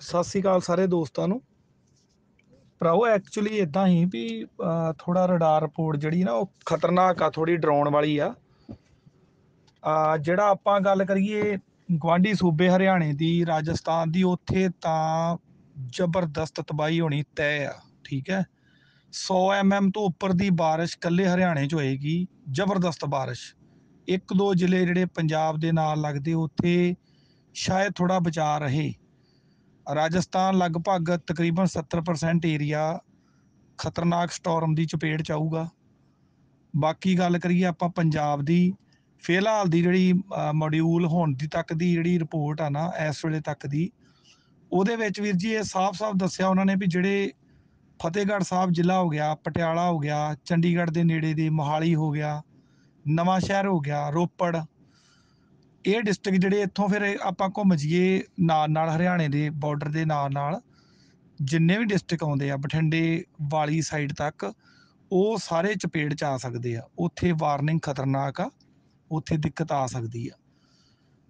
ਸਤਿ ਸ੍ਰੀ ਅਕਾਲ ਸਾਰੇ ਦੋਸਤਾਂ ਨੂੰ ਭਰਾਓ ਐਕਚੁਅਲੀ ਇਦਾਂ ਹੀ ਵੀ ਥੋੜਾ ਰਡਾਰ ਰਿਪੋਰਟ ਜਿਹੜੀ ਨਾ ਉਹ ਖਤਰਨਾਕ ਆ ਥੋੜੀ ਡਰਾਉਣ ਵਾਲੀ ਆ ਆ ਜਿਹੜਾ ਆਪਾਂ ਗੱਲ ਕਰੀਏ ਗਵਾਂਢੀ ਸੂਬੇ ਹਰਿਆਣੇ ਦੀ ਰਾਜਸਥਾਨ ਦੀ ਉੱਥੇ ਤਾਂ ਜ਼ਬਰਦਸਤ ਤਬਾਹੀ ਹੋਣੀ ਤੈ ਆ ਠੀਕ ਹੈ 100 mm ਤੋਂ ਉੱਪਰ ਦੀ بارش ਕੱਲੇ ਹਰਿਆਣੇ 'ਚ ਹੋਏਗੀ ਜ਼ਬਰਦਸਤ بارش ਇੱਕ ਦੋ ਜ਼ਿਲ੍ਹੇ ਜਿਹੜੇ ਪੰਜਾਬ ਦੇ ਨਾਲ ਲੱਗਦੇ ਉੱਥੇ ਸ਼ਾਇਦ ਥੋੜਾ ਬਚਾ ਰਹੇ ਰਾਜਸਥਾਨ ਲਗਭਗ ਤਕਰੀਬਨ 70% ਏਰੀਆ ਖਤਰਨਾਕ ਸਟਾਰਮ ਦੀ ਚਪੇਟ ਚ ਆਊਗਾ ਬਾਕੀ ਗੱਲ ਕਰੀਏ ਆਪਾਂ ਪੰਜਾਬ ਦੀ ਫਿਲਹਾਲ ਦੀ ਜਿਹੜੀ ਮੋਡਿਊਲ ਹੋਣ ਦੀ ਤੱਕ ਦੀ ਜਿਹੜੀ ਰਿਪੋਰਟ ਆ ਨਾ ਇਸ ਵੇਲੇ ਤੱਕ ਦੀ ਉਹਦੇ ਵਿੱਚ ਵੀਰ ਜੀ ਇਹ ਸਾਫ਼-ਸਾਫ਼ ਦੱਸਿਆ ਉਹਨਾਂ ਨੇ ਵੀ ਜਿਹੜੇ ਫਤਿਹਗੜ੍ਹ ਸਾਹਿਬ ਜ਼ਿਲ੍ਹਾ ਹੋ ਗਿਆ ਪਟਿਆਲਾ ਹੋ ਗਿਆ ਚੰਡੀਗੜ੍ਹ ਦੇ ਨੇੜੇ ਦੇ ਮੋਹਾਲੀ ਹੋ ਗਿਆ ਨਵਾਂ ਸ਼ਹਿਰ ਹੋ ਗਿਆ ਰੋਪੜ ਇਹ ਡਿਸਟ੍ਰਿਕਟ ਜਿਹੜੇ ਇੱਥੋਂ ਫਿਰ ਆਪਾਂ ਘੁੰਮ ਜਾਈਏ ਨਾਲ ਨਾਲ ਹਰਿਆਣੇ ਦੇ ਬਾਰਡਰ ਦੇ ਨਾਲ ਨਾਲ ਜਿੰਨੇ ਵੀ ਡਿਸਟ੍ਰਿਕਟ ਆਉਂਦੇ ਆ ਬਠਿੰਡੇ ਵਾਲੀ ਸਾਈਡ ਤੱਕ ਉਹ ਸਾਰੇ ਚਪੇੜ ਚ ਆ ਸਕਦੇ ਆ ਉੱਥੇ ਵਾਰਨਿੰਗ ਖਤਰਨਾਕ ਆ ਉੱਥੇ ਦਿੱਕਤ ਆ ਸਕਦੀ ਆ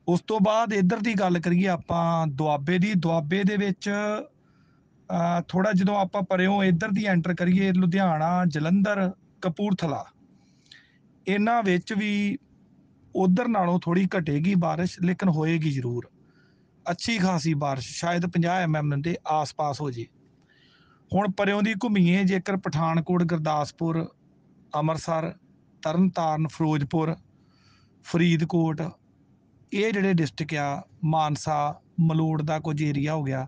ਉਸ ਤੋਂ ਬਾਅਦ ਇੱਧਰ ਦੀ ਗੱਲ ਕਰੀਏ ਆਪਾਂ ਦੁਆਬੇ ਦੀ ਦੁਆਬੇ ਦੇ ਵਿੱਚ ਥੋੜਾ ਜਦੋਂ ਆਪਾਂ ਪਰਿਓ ਇੱਧਰ ਦੀ ਐਂਟਰ ਕਰੀਏ ਲੁਧਿਆਣਾ ਜਲੰਧਰ ਕਪੂਰਥਲਾ ਇਹਨਾਂ ਵਿੱਚ ਵੀ ਉਧਰ ਨਾਲੋਂ ਥੋੜੀ ਘਟੇਗੀ بارش ਲੇਕਿਨ ਹੋਏਗੀ ਜ਼ਰੂਰ ਅੱਛੀ ਖਾਸੀ بارش ਸ਼ਾਇਦ 50 ਐਮਐਮ ਦੇ ਆਸ-ਪਾਸ ਹੋ ਜੇ ਹੁਣ ਪਰਿਉਂ ਦੀ ਘੁੰਮੀਏ ਜੇਕਰ ਪਠਾਨਕੋਟ ਗੁਰਦਾਸਪੁਰ ਅੰਮ੍ਰਿਤਸਰ ਤਰਨਤਾਰਨ ਫਿਰੋਜ਼ਪੁਰ ਫਰੀਦਕੋਟ ਇਹ ਜਿਹੜੇ ਡਿਸਟ੍ਰਿਕਟ ਆ ਮਾਨਸਾ ਮਲੋੜ ਦਾ ਕੁਝ ਏਰੀਆ ਹੋ ਗਿਆ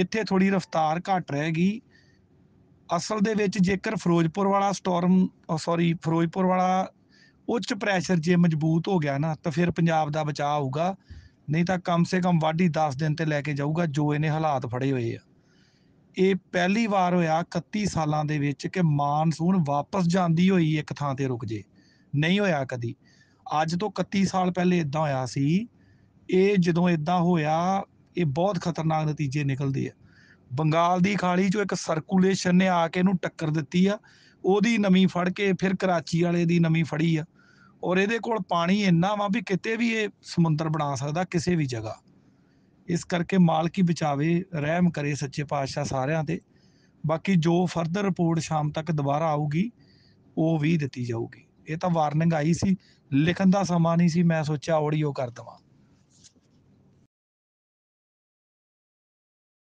ਇੱਥੇ ਥੋੜੀ ਰਫ਼ਤਾਰ ਘਟ ਰਹੇਗੀ ਅਸਲ ਦੇ ਵਿੱਚ ਜੇਕਰ ਫਿਰੋਜ਼ਪੁਰ ਵਾਲਾ ਸਟਾਰਮ ਸੌਰੀ ਫਿਰੋਜ਼ਪੁਰ ਵਾਲਾ ਉੱਚ ਪ੍ਰੈਸ਼ਰ ਜੇ ਮਜ਼ਬੂਤ ਹੋ ਗਿਆ ਨਾ ਤਾਂ ਫਿਰ ਪੰਜਾਬ ਦਾ ਬਚਾਅ ਹੋਊਗਾ ਨਹੀਂ ਤਾਂ ਕਮ ਸੇ ਕਮ ਵਾਢੀ 10 ਦਿਨ ਤੇ ਲੈ ਕੇ ਜਾਊਗਾ ਜੋ ਇਹਨੇ ਹਾਲਾਤ ਫੜੇ ਹੋਏ ਆ ਇਹ ਪਹਿਲੀ ਵਾਰ ਹੋਇਆ 31 ਸਾਲਾਂ ਦੇ ਵਿੱਚ ਕਿ ਮਾਨਸੂਨ ਵਾਪਸ ਜਾਂਦੀ ਹੋਈ ਇੱਕ ਥਾਂ ਤੇ ਰੁਕ ਜੇ ਨਹੀਂ ਹੋਇਆ ਕਦੀ ਅੱਜ ਤੋਂ 31 ਸਾਲ ਪਹਿਲੇ ਇਦਾਂ ਹੋਇਆ ਸੀ ਇਹ ਜਦੋਂ ਇਦਾਂ ਹੋਇਆ ਇਹ ਬਹੁਤ ਖਤਰਨਾਕ ਨਤੀਜੇ ਨਿਕਲਦੇ ਆ ਬੰਗਾਲ ਦੀ ਖਾੜੀ 'ਚੋਂ ਇੱਕ ਸਰਕੂਲੇਸ਼ਨ ਨੇ ਆ ਕੇ ਇਹਨੂੰ ਟੱਕਰ ਦਿੱਤੀ ਆ ਉਹਦੀ ਨਵੀਂ ਫੜ ਕੇ ਫਿਰ ਕਰਾਚੀ ਵਾਲੇ ਦੀ ਨਵੀਂ ਫੜੀ ਆ ਔਰ ਇਹਦੇ ਕੋਲ ਪਾਣੀ ਇੰਨਾ ਵਾ ਵੀ ਕਿਤੇ ਵੀ ਇਹ ਸਮੁੰਦਰ ਬਣਾ ਸਕਦਾ ਕਿਸੇ ਵੀ ਜਗ੍ਹਾ ਇਸ ਕਰਕੇ ਮਾਲਕ ਹੀ ਬਚਾਵੇ ਰਹਿਮ ਕਰੇ ਸੱਚੇ ਪਾਤਸ਼ਾਹ ਸਾਰਿਆਂ ਤੇ ਬਾਕੀ ਜੋ ਫਰਦਰ ਰਿਪੋਰਟ ਸ਼ਾਮ ਤੱਕ ਦੁਬਾਰਾ ਆਊਗੀ ਉਹ ਵੀ ਦਿੱਤੀ ਜਾਊਗੀ ਇਹ ਤਾਂ ਵਾਰਨਿੰਗ ਆਈ ਸੀ ਲਿਖਣ ਦਾ ਸਮਾਂ ਨਹੀਂ ਸੀ ਮੈਂ ਸੋਚਿਆ ਆਡੀਓ ਕਰ ਦਵਾਂ